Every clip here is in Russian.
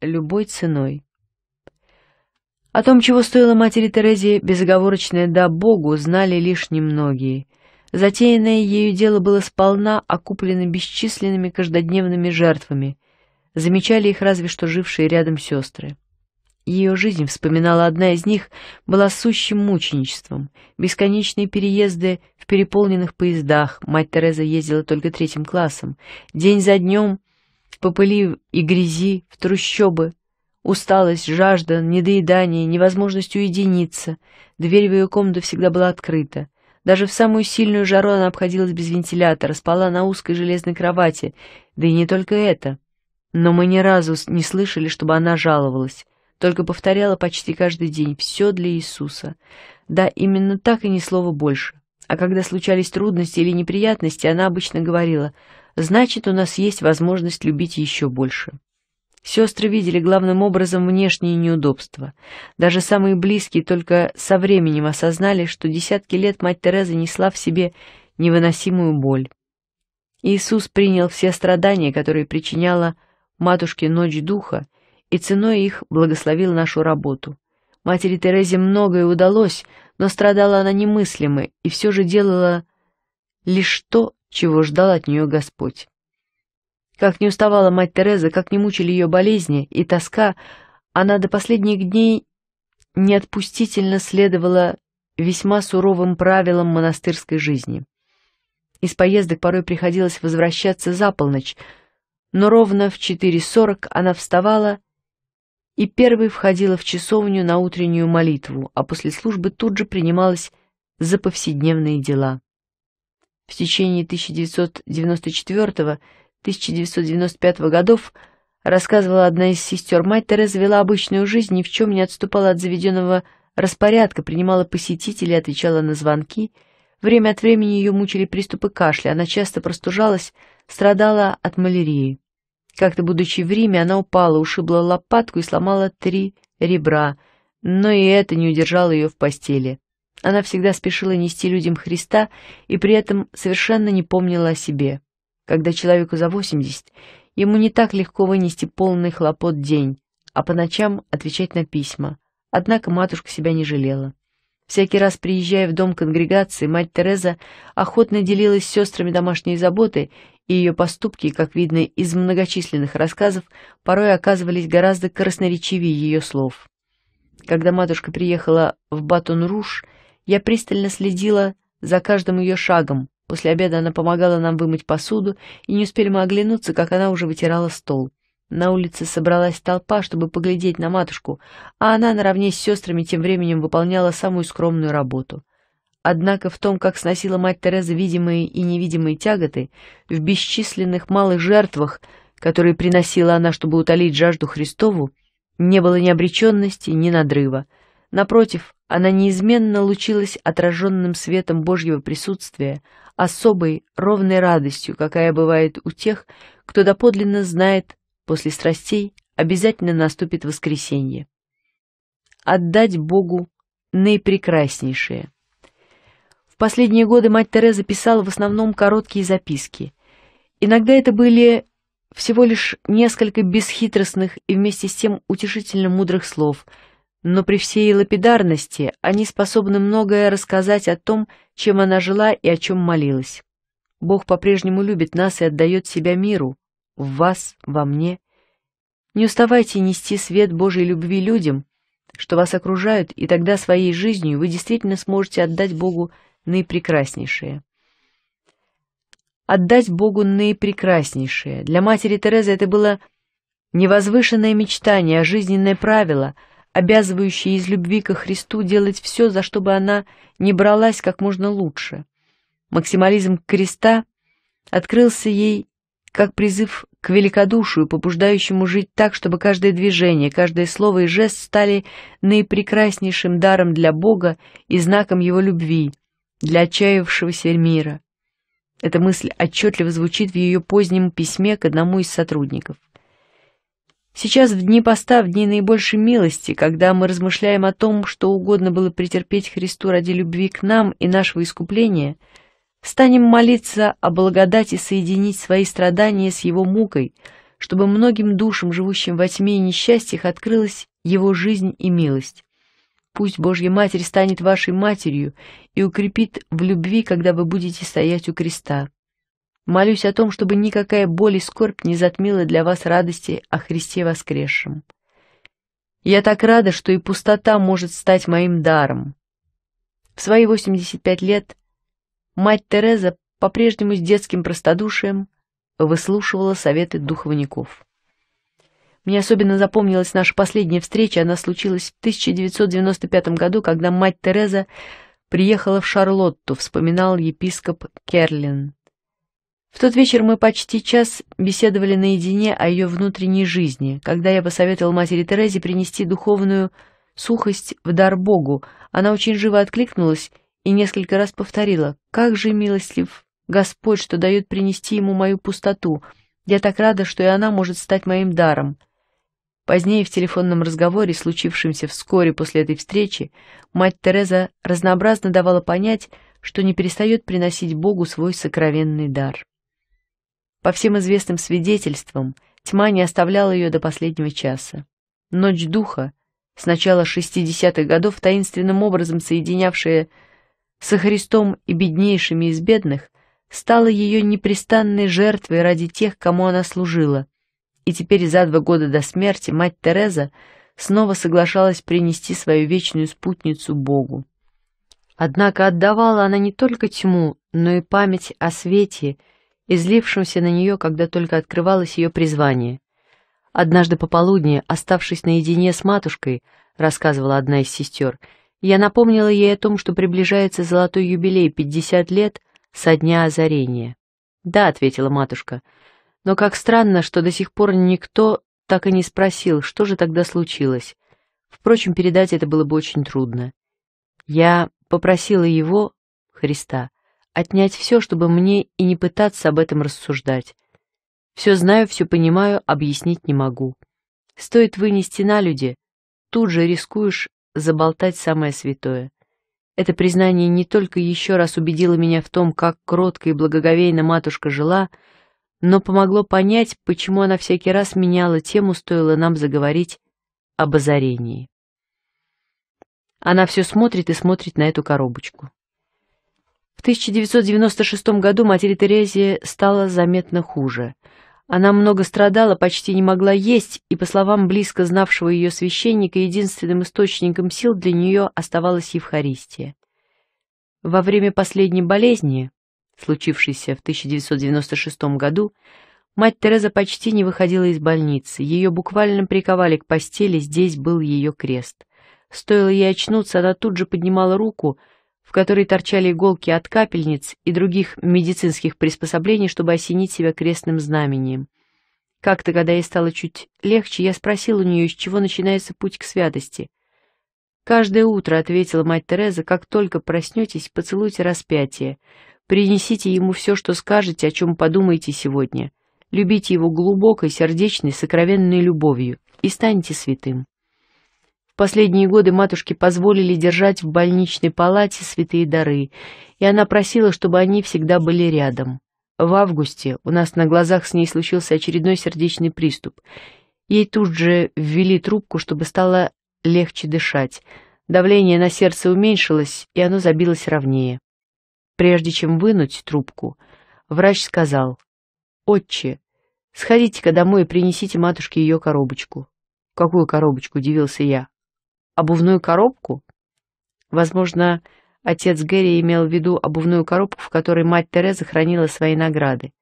любой ценой. О том, чего стоила матери Терезе, безоговорочное «да Богу» знали лишь немногие. Затеянное ею дело было сполна окуплено бесчисленными каждодневными жертвами. Замечали их разве что жившие рядом сестры. Ее жизнь, вспоминала одна из них, была сущим мученичеством. Бесконечные переезды в переполненных поездах, мать Тереза ездила только третьим классом, день за днем в попыли и грязи, в трущобы. Усталость, жажда, недоедание, невозможность уединиться. Дверь в ее комнату всегда была открыта. Даже в самую сильную жару она обходилась без вентилятора, спала на узкой железной кровати. Да и не только это. Но мы ни разу не слышали, чтобы она жаловалась. Только повторяла почти каждый день «все для Иисуса». Да, именно так и ни слова больше. А когда случались трудности или неприятности, она обычно говорила – значит, у нас есть возможность любить еще больше. Сестры видели главным образом внешние неудобства. Даже самые близкие только со временем осознали, что десятки лет мать Тереза несла в себе невыносимую боль. Иисус принял все страдания, которые причиняла матушке ночь духа, и ценой их благословил нашу работу. Матери Терезе многое удалось, но страдала она немыслимо и все же делала лишь то, чего ждал от нее Господь. Как не уставала мать Тереза, как не мучили ее болезни и тоска, она до последних дней неотпустительно следовала весьма суровым правилам монастырской жизни. Из поездок порой приходилось возвращаться за полночь, но ровно в 4.40 она вставала и первой входила в часовню на утреннюю молитву, а после службы тут же принималась за повседневные дела. В течение 1994-1995 годов рассказывала одна из сестер, мать Тереза вела обычную жизнь, ни в чем не отступала от заведенного распорядка, принимала посетителей, отвечала на звонки. Время от времени ее мучили приступы кашля, она часто простужалась, страдала от малярии. Как-то, будучи в Риме, она упала, ушибла лопатку и сломала три ребра, но и это не удержало ее в постели. Она всегда спешила нести людям Христа и при этом совершенно не помнила о себе. Когда человеку за 80, ему не так легко вынести полный хлопот день, а по ночам отвечать на письма. Однако матушка себя не жалела. Всякий раз, приезжая в дом конгрегации, мать Тереза охотно делилась с сестрами домашней заботы, и ее поступки, как видно из многочисленных рассказов, порой оказывались гораздо красноречивее ее слов. Когда матушка приехала в Батон-Руш, я пристально следила за каждым ее шагом. После обеда она помогала нам вымыть посуду, и не успели мы оглянуться, как она уже вытирала стол. На улице собралась толпа, чтобы поглядеть на матушку, а она наравне с сестрами тем временем выполняла самую скромную работу. Однако в том, как сносила мать Тереза видимые и невидимые тяготы, в бесчисленных малых жертвах, которые приносила она, чтобы утолить жажду Христову, не было ни обреченности, ни надрыва — Напротив, она неизменно лучилась отраженным светом Божьего присутствия, особой, ровной радостью, какая бывает у тех, кто доподлинно знает, после страстей обязательно наступит воскресенье. Отдать Богу наипрекраснейшее. В последние годы мать Тереза писала в основном короткие записки. Иногда это были всего лишь несколько бесхитростных и вместе с тем утешительно мудрых слов — но при всей лапидарности они способны многое рассказать о том, чем она жила и о чем молилась. Бог по-прежнему любит нас и отдает себя миру, в вас, во мне. Не уставайте нести свет Божьей любви людям, что вас окружают, и тогда своей жизнью вы действительно сможете отдать Богу наипрекраснейшее. Отдать Богу наипрекраснейшее. Для матери Терезы это было невозвышенное мечтание, а жизненное правило — обязывающее из любви ко Христу делать все, за что бы она не бралась как можно лучше. Максимализм креста открылся ей как призыв к великодушию, побуждающему жить так, чтобы каждое движение, каждое слово и жест стали наипрекраснейшим даром для Бога и знаком Его любви, для отчаявшегося мира. Эта мысль отчетливо звучит в ее позднем письме к одному из сотрудников. Сейчас в дни поста, в дни наибольшей милости, когда мы размышляем о том, что угодно было претерпеть Христу ради любви к нам и нашего искупления, станем молиться о благодати соединить свои страдания с Его мукой, чтобы многим душам, живущим во тьме и несчастьях, открылась Его жизнь и милость. Пусть Божья Матерь станет вашей матерью и укрепит в любви, когда вы будете стоять у креста. Молюсь о том, чтобы никакая боль и скорбь не затмила для вас радости о Христе воскресшем. Я так рада, что и пустота может стать моим даром. В свои 85 лет мать Тереза по-прежнему с детским простодушием выслушивала советы духовников. Мне особенно запомнилась наша последняя встреча, она случилась в 1995 году, когда мать Тереза приехала в Шарлотту, вспоминал епископ Керлин. В тот вечер мы почти час беседовали наедине о ее внутренней жизни, когда я посоветовал матери Терезе принести духовную сухость в дар Богу. Она очень живо откликнулась и несколько раз повторила «Как же милостлив Господь, что дает принести ему мою пустоту! Я так рада, что и она может стать моим даром!» Позднее в телефонном разговоре, случившемся вскоре после этой встречи, мать Тереза разнообразно давала понять, что не перестает приносить Богу свой сокровенный дар. По всем известным свидетельствам, тьма не оставляла ее до последнего часа. Ночь духа, с начала 60-х годов таинственным образом соединявшая со Христом и беднейшими из бедных, стала ее непрестанной жертвой ради тех, кому она служила. И теперь за два года до смерти мать Тереза снова соглашалась принести свою вечную спутницу Богу. Однако отдавала она не только тьму, но и память о свете, излившимся на нее, когда только открывалось ее призвание. Однажды пополудни, оставшись наедине с матушкой, рассказывала одна из сестер, я напомнила ей о том, что приближается золотой юбилей 50 лет со дня озарения. «Да», — ответила матушка, — «но как странно, что до сих пор никто так и не спросил, что же тогда случилось. Впрочем, передать это было бы очень трудно. Я попросила его, Христа, отнять все, чтобы мне и не пытаться об этом рассуждать. Все знаю, все понимаю, объяснить не могу. Стоит вынести на люди, тут же рискуешь заболтать самое святое. Это признание не только еще раз убедило меня в том, как кротко и благоговейно матушка жила, но помогло понять, почему она всякий раз меняла тему, стоило нам заговорить об озарении. Она все смотрит и смотрит на эту коробочку. В 1996 году матери Терезе стало заметно хуже. Она много страдала, почти не могла есть, и, по словам близко знавшего ее священника, единственным источником сил для нее оставалась Евхаристия. Во время последней болезни, случившейся в 1996 году, мать Тереза почти не выходила из больницы, ее буквально приковали к постели, здесь был ее крест. Стоило ей очнуться, она тут же поднимала руку — в которой торчали иголки от капельниц и других медицинских приспособлений, чтобы осенить себя крестным знамением. Как-то, когда ей стало чуть легче, я спросил у нее, с чего начинается путь к святости. «Каждое утро», — ответила мать Тереза, — «как только проснетесь, поцелуйте распятие. Принесите ему все, что скажете, о чем подумаете сегодня. Любите его глубокой, сердечной, сокровенной любовью и станьте святым» последние годы матушке позволили держать в больничной палате святые дары, и она просила, чтобы они всегда были рядом. В августе у нас на глазах с ней случился очередной сердечный приступ. Ей тут же ввели трубку, чтобы стало легче дышать. Давление на сердце уменьшилось, и оно забилось ровнее. Прежде чем вынуть трубку, врач сказал, «Отче, сходите-ка домой и принесите матушке ее коробочку». «Какую коробочку?» — удивился я обувную коробку? Возможно, отец Гэри имел в виду обувную коробку, в которой мать Тереза хранила свои награды.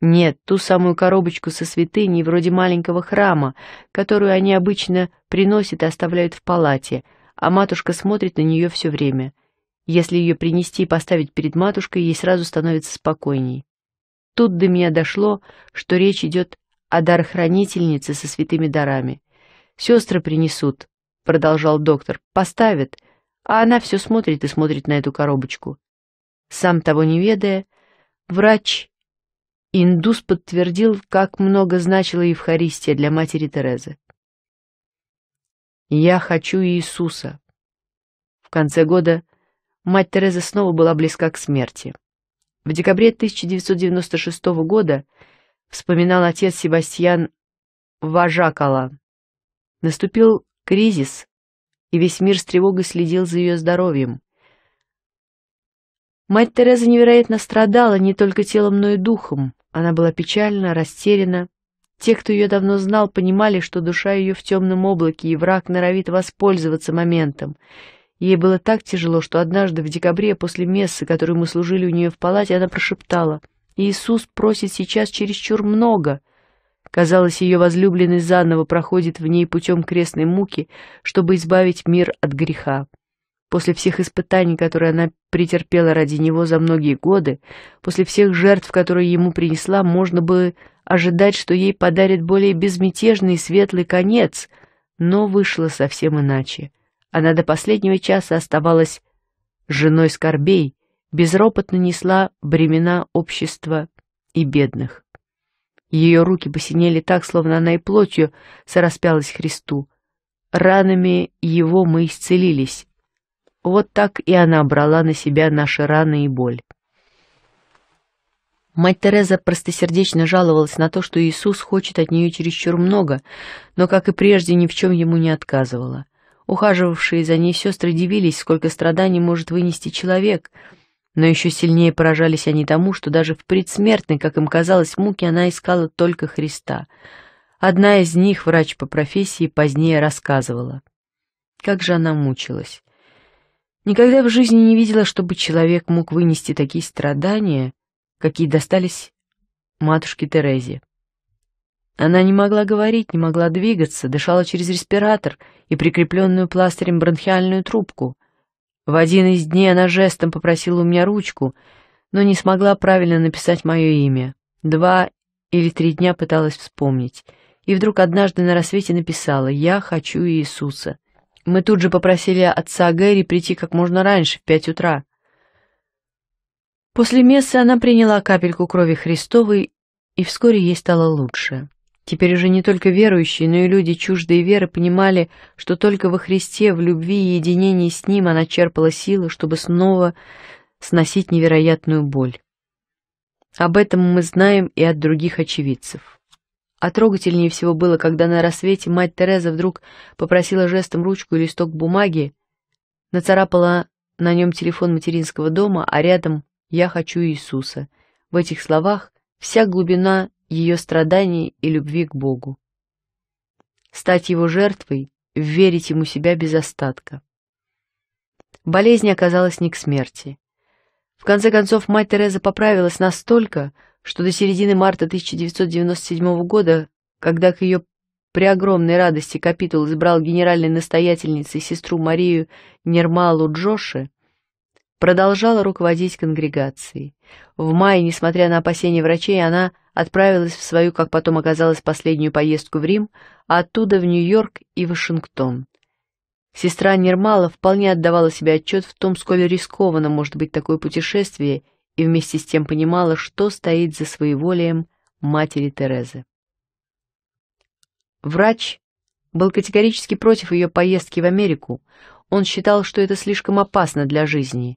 Нет, ту самую коробочку со святыней, вроде маленького храма, которую они обычно приносят и оставляют в палате, а матушка смотрит на нее все время. Если ее принести и поставить перед матушкой, ей сразу становится спокойней. Тут до меня дошло, что речь идет о дарохранительнице со святыми дарами. Сестры принесут, продолжал доктор, — «поставит, а она все смотрит и смотрит на эту коробочку». Сам того не ведая, врач Индус подтвердил, как много значила Евхаристия для матери Терезы. «Я хочу Иисуса». В конце года мать Тереза снова была близка к смерти. В декабре 1996 года вспоминал отец Себастьян Важакала. Наступил Кризис. И весь мир с тревогой следил за ее здоровьем. Мать Тереза невероятно страдала не только телом, но и духом. Она была печальна, растеряна. Те, кто ее давно знал, понимали, что душа ее в темном облаке, и враг норовит воспользоваться моментом. Ей было так тяжело, что однажды в декабре после мессы, которую мы служили у нее в палате, она прошептала, «Иисус просит сейчас чересчур много. Казалось, ее возлюбленный заново проходит в ней путем крестной муки, чтобы избавить мир от греха. После всех испытаний, которые она претерпела ради него за многие годы, после всех жертв, которые ему принесла, можно бы ожидать, что ей подарят более безмятежный и светлый конец, но вышло совсем иначе. Она до последнего часа оставалась женой скорбей, безропотно несла бремена общества и бедных. Ее руки посинели так, словно она и плотью сораспялась Христу. Ранами его мы исцелились. Вот так и она брала на себя наши раны и боль. Мать Тереза простосердечно жаловалась на то, что Иисус хочет от нее чересчур много, но, как и прежде, ни в чем ему не отказывала. Ухаживавшие за ней сестры дивились, сколько страданий может вынести человек — но еще сильнее поражались они тому, что даже в предсмертной, как им казалось, муке она искала только Христа. Одна из них, врач по профессии, позднее рассказывала. Как же она мучилась. Никогда в жизни не видела, чтобы человек мог вынести такие страдания, какие достались матушке Терезе. Она не могла говорить, не могла двигаться, дышала через респиратор и прикрепленную пластырем бронхиальную трубку — в один из дней она жестом попросила у меня ручку, но не смогла правильно написать мое имя. Два или три дня пыталась вспомнить. И вдруг однажды на рассвете написала «Я хочу Иисуса». Мы тут же попросили отца Гэри прийти как можно раньше, в пять утра. После мессы она приняла капельку крови Христовой, и вскоре ей стало лучше. Теперь уже не только верующие, но и люди чуждые веры понимали, что только во Христе, в любви и единении с Ним она черпала силы, чтобы снова сносить невероятную боль. Об этом мы знаем и от других очевидцев. А трогательнее всего было, когда на рассвете мать Тереза вдруг попросила жестом ручку и листок бумаги, нацарапала на нем телефон материнского дома, а рядом «Я хочу Иисуса». В этих словах вся глубина ее страданий и любви к Богу. Стать его жертвой, верить ему себя без остатка. Болезнь оказалась не к смерти. В конце концов, мать Тереза поправилась настолько, что до середины марта 1997 года, когда к ее при огромной радости капитул избрал генеральной настоятельницей сестру Марию Нермалу Джоши, продолжала руководить конгрегацией. В мае, несмотря на опасения врачей, она отправилась в свою, как потом оказалось, последнюю поездку в Рим, а оттуда в Нью-Йорк и Вашингтон. Сестра Нермала вполне отдавала себе отчет в том, сколь рискованно может быть такое путешествие, и вместе с тем понимала, что стоит за своеволием матери Терезы. Врач был категорически против ее поездки в Америку. Он считал, что это слишком опасно для жизни.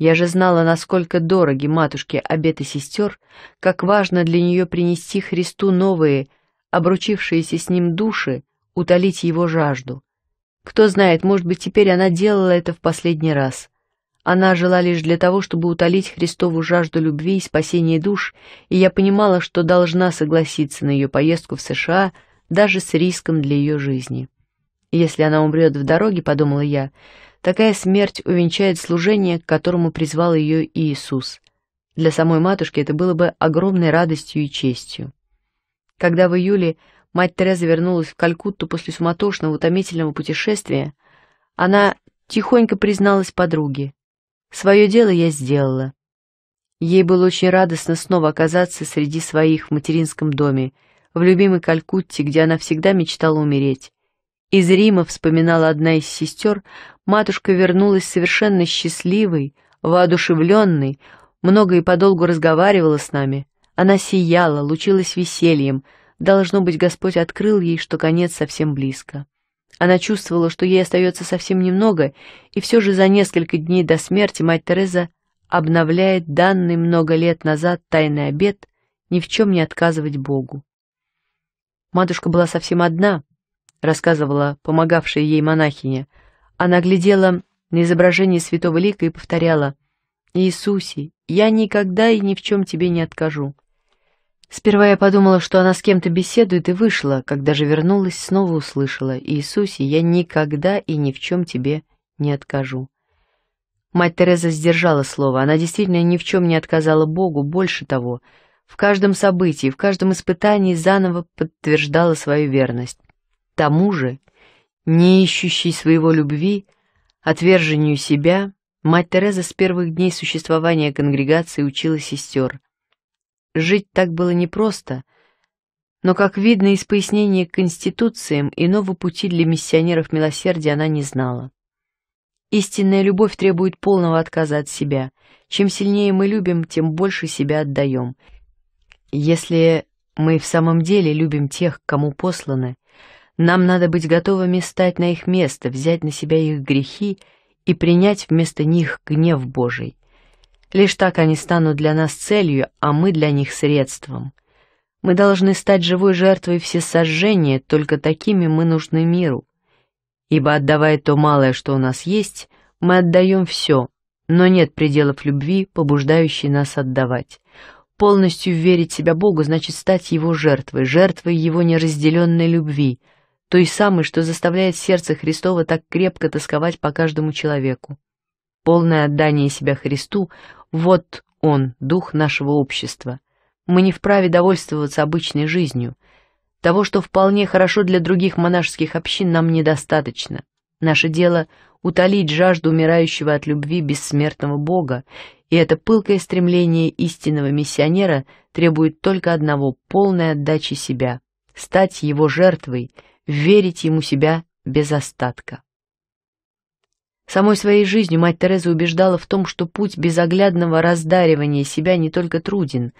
Я же знала, насколько дороги матушке обеты сестер, как важно для нее принести Христу новые, обручившиеся с ним души, утолить его жажду. Кто знает, может быть, теперь она делала это в последний раз. Она жила лишь для того, чтобы утолить Христову жажду любви и спасения душ, и я понимала, что должна согласиться на ее поездку в США даже с риском для ее жизни. «Если она умрет в дороге», — подумала я, — такая смерть увенчает служение, к которому призвал ее Иисус. Для самой матушки это было бы огромной радостью и честью. Когда в июле мать Тереза вернулась в Калькутту после суматошного, утомительного путешествия, она тихонько призналась подруге. «Свое дело я сделала». Ей было очень радостно снова оказаться среди своих в материнском доме, в любимой Калькутте, где она всегда мечтала умереть. Из Рима, вспоминала одна из сестер, матушка вернулась совершенно счастливой, воодушевленной, много и подолгу разговаривала с нами. Она сияла, лучилась весельем. Должно быть, Господь открыл ей, что конец совсем близко. Она чувствовала, что ей остается совсем немного, и все же за несколько дней до смерти мать Тереза обновляет данный много лет назад тайный обет ни в чем не отказывать Богу. Матушка была совсем одна, рассказывала помогавшая ей монахиня, она глядела на изображение святого лика и повторяла «Иисусе, я никогда и ни в чем тебе не откажу». Сперва я подумала, что она с кем-то беседует, и вышла. Когда же вернулась, снова услышала «Иисусе, я никогда и ни в чем тебе не откажу». Мать Тереза сдержала слово. Она действительно ни в чем не отказала Богу, больше того. В каждом событии, в каждом испытании заново подтверждала свою верность. Тому же не ищущей своего любви, отвержению себя, мать Тереза с первых дней существования конгрегации учила сестер. Жить так было непросто, но, как видно из пояснения к конституциям, иного пути для миссионеров милосердия она не знала. Истинная любовь требует полного отказа от себя. Чем сильнее мы любим, тем больше себя отдаем. Если мы в самом деле любим тех, кому посланы, нам надо быть готовыми стать на их место, взять на себя их грехи и принять вместо них гнев Божий. Лишь так они станут для нас целью, а мы для них средством. Мы должны стать живой жертвой всесожжения, только такими мы нужны миру. Ибо отдавая то малое, что у нас есть, мы отдаем все, но нет пределов любви, побуждающей нас отдавать. Полностью верить себя Богу значит стать Его жертвой, жертвой Его неразделенной любви — той самой, что заставляет сердце Христова так крепко тосковать по каждому человеку. Полное отдание себя Христу — вот он, дух нашего общества. Мы не вправе довольствоваться обычной жизнью. Того, что вполне хорошо для других монашеских общин, нам недостаточно. Наше дело — утолить жажду умирающего от любви бессмертного Бога, и это пылкое стремление истинного миссионера требует только одного — полной отдачи себя, стать его жертвой — верить ему себя без остатка. Самой своей жизнью мать Тереза убеждала в том, что путь безоглядного раздаривания себя не только труден,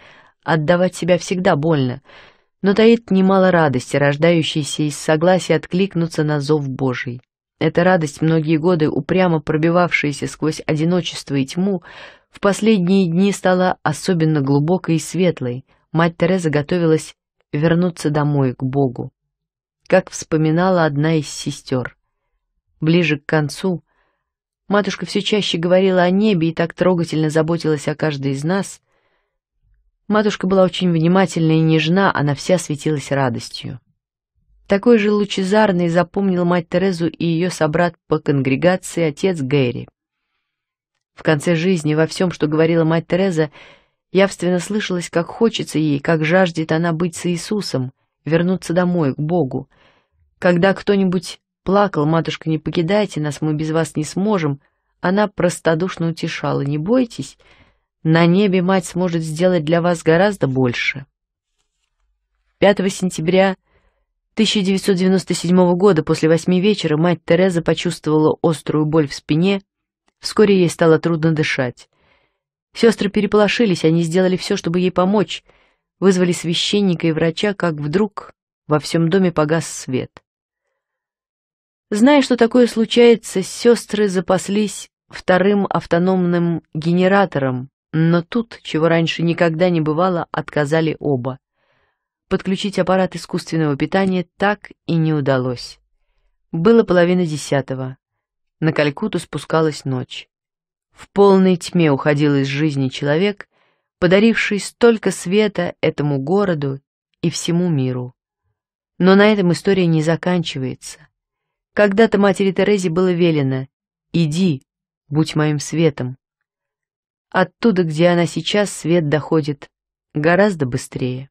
отдавать себя всегда больно, но таит немало радости, рождающейся из согласия откликнуться на зов Божий. Эта радость, многие годы упрямо пробивавшаяся сквозь одиночество и тьму, в последние дни стала особенно глубокой и светлой. Мать Тереза готовилась вернуться домой, к Богу как вспоминала одна из сестер. Ближе к концу матушка все чаще говорила о небе и так трогательно заботилась о каждой из нас. Матушка была очень внимательна и нежна, она вся светилась радостью. Такой же лучезарный запомнил мать Терезу и ее собрат по конгрегации отец Гэри. В конце жизни во всем, что говорила мать Тереза, явственно слышалось, как хочется ей, как жаждет она быть с Иисусом, вернуться домой, к Богу, когда кто-нибудь плакал, матушка, не покидайте нас, мы без вас не сможем, она простодушно утешала, не бойтесь, на небе мать сможет сделать для вас гораздо больше. 5 сентября 1997 года после восьми вечера мать Тереза почувствовала острую боль в спине, вскоре ей стало трудно дышать. Сестры переполошились, они сделали все, чтобы ей помочь, вызвали священника и врача, как вдруг во всем доме погас свет. Зная, что такое случается, сестры запаслись вторым автономным генератором, но тут, чего раньше никогда не бывало, отказали оба. Подключить аппарат искусственного питания так и не удалось. Было половина десятого. На Калькуту спускалась ночь. В полной тьме уходил из жизни человек, подаривший столько света этому городу и всему миру. Но на этом история не заканчивается. Когда-то матери Терезе было велено «Иди, будь моим светом». Оттуда, где она сейчас, свет доходит гораздо быстрее.